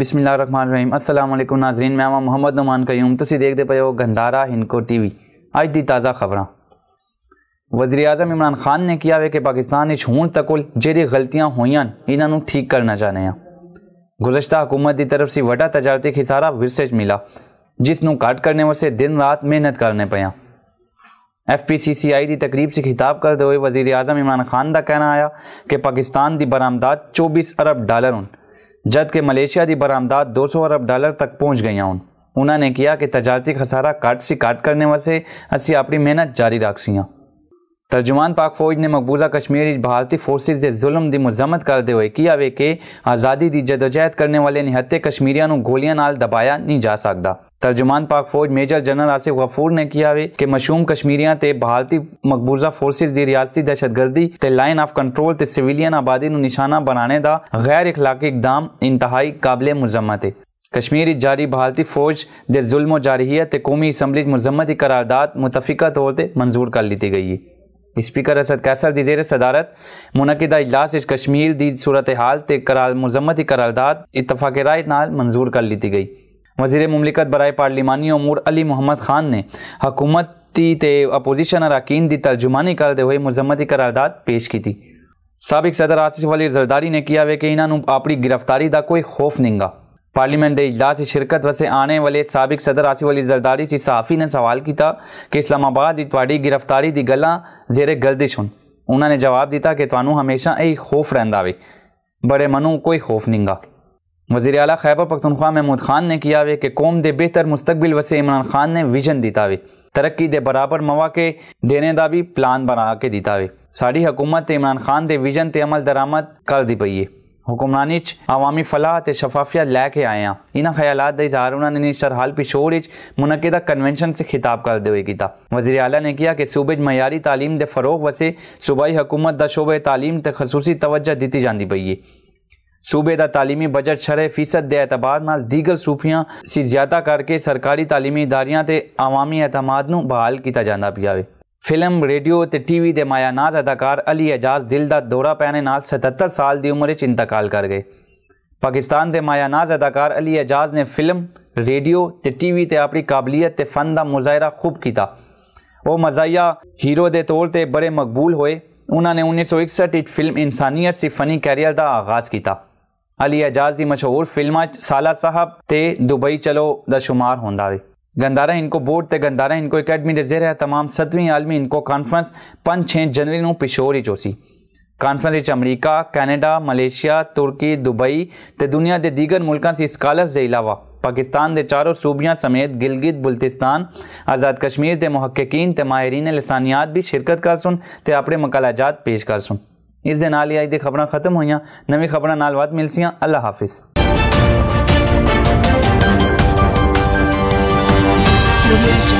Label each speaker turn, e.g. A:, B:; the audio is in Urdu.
A: بسم اللہ الرحمن الرحیم السلام علیکم نازرین محمد محمد قیوم تسی دیکھ دیکھتے پہ ہو گندارا ہنکو ٹی وی اج دی تازہ خبراں وزیر اعظم عمران خان نے کیا ہے کہ پاکستان اچھ ہون تکل جہی غلطیاں ہوئیاں ہیں انہوں ٹھیک کرنا چاہنے ہیں گزشتہ حکومت دی طرف سے وڈا تجارتی خسارہ ورسج ملا جس نو کٹ کرنے واسطے دن رات محنت کرنے پہیاں ایف پی سی سی آئی دی تقریب سے خطاب کرتے ہوئے وزیر اعظم عمران خان دا کہنا آیا کہ پاکستان دی برآمدات چوبیس ارب ڈالر ہوں جد کہ ملیشیا دی برآمدات دو سو ارب ڈالر تک پہنچ گئی ہوں انہوں نے کیا کہ تجارتی خسارہ کٹ سی کٹ کرنے واسے اسی اپنی محنت جاری رکھ سیاں ترجمان پاک فوج نے مقبوضہ کشمیری بھارتی فورسز دے ظلم دی مذمت کردے ہوئے کیا وے کہ آزادی دی جدوجہد نہتے کشمیریاں نو گولیاں نال دبایا نہیں جا سکدا ترجمان پاک فوج میجر جنرل آصف غفور نے کیا وے کہ مشہوم کشمیریاں تے بھارتی مقبوضہ فورسز دی ریاستی دہشت گردی تے لائن آف کنٹرول تے سویلین آبادی نو نشانہ بنانے دا غیر اخلاقی اقدام انتہائی قابل مذمت ہے کشمیری جاری بھارتی فوج دے ظلم و جاریہ تے قومی اسمبلی مذمت قرارداد متفقہ طور تے منظور کر لیتی گئی ہے اسپیکر اسد قیصر زیر صدارت منعقدہ اجلاس اس کشمیر دی صورتحال تے مذمتی قرارداد اتفاق رائے نال منظور کر لیتی گئی وزیر مملکت برائے پارلیمانی امور علی محمد خان نے حکومتی تے اپوزیشن اراکین دی ترجمانی کرتے ہوئے مذمتی قرارداد پیش کی تھی سابق صدر آصف علی زرداری نے کیا ہوئے کہ انہوں نے اپنی گرفتاری دا کوئی خوف نہیں گا پارلیمنٹ کے اجلاس شرکت وسے آنے والے سابق صدر آصف والی زرداری سے صحافی نے سوال کیتا کہ اسلام آباد کی گرفتاری دی گلاں زیر گردش انہوں نے جواب دیتا کہ توانو ہمیشہ ای خوف داوے بڑے منو کوئی خوف نہیں گا وزیر اعلیٰ خیبر پختونخوا محمود خان نے کیا وے کہ قوم دے بہتر مستقبل وسے عمران خان نے ویژن وے ترقی دے برابر مواقع دینے دا بھی پلان بنا کے دیتا وے ساری حکومت عمران خان دے ویژن تے عمل درآمد کر دی پئی ہے حکمرانی عوامی فلاح تے شفافیا لے کے آئے ہیں انہاں خیالات کا اظہار انہاں نے سرحال پشور اس منعقدہ کنونشن سے خطاب کرتے ہوئے کیتا وزیر اعلیٰ نے کیا کہ صوبے معیاری تعلیم دے فروغ وسے صوبائی حکومت دا دعبے تعلیم تے خصوصی توجہ دیتی جاندی پئی ہے صوبے دا تعلیمی بجٹ شرح فیصد دے اعتبار نال دیگر صوفیاں سی زیادہ کر کے سرکاری تعلیمی اداریاں تے عوامی اعتماد نو بحال کیتا جاتا پا ہے فلم ریڈیو تے ٹی وی دے مایا ناز اداکار علی اجاز دل دا دورہ پینے وال ستتر سال دی عمر اس انتقال کر گئے پاکستان دے مایا ناز اداکار علی اجاز نے فلم ریڈیو تے ٹی وی تے اپنی قابلیت فن کا مظاہرہ خوب کیا وہ مزاحیہ ہیرو دے طور تے بڑے مقبول ہوئے انہوں نے انیس سو اکسٹھ فلم انسانیت سے فنی کیریئر دا آغاز کیا علی اجاز دی مشہور فلمہ سالہ صاحب تے دبئی چلو دا شمار دشمار ہوں گندارا ہنکو بورڈ گندارہ گندارا ہنکو اکیڈمی دے زیر تمام ستویں ان کو کانفرنس پن چھ نو پشوری ہی چوسی کانفرنس اچھ امریکہ کینیڈا ملیشیا ترکی دبئی تے دنیا دے دیگر ملکان سے سکالرز دے علاوہ پاکستان دے چاروں صوبیاں سمیت گلگت بلتستان آزاد کشمیر دے محققین تے ماہرین لسانیات بھی شرکت کر سن تے اپنے مقالا جات پیش کر سن اس نال ہی آئی دے خبران ختم ہویاں نمی خبران آلوات ملسیاں اللہ حافظ you.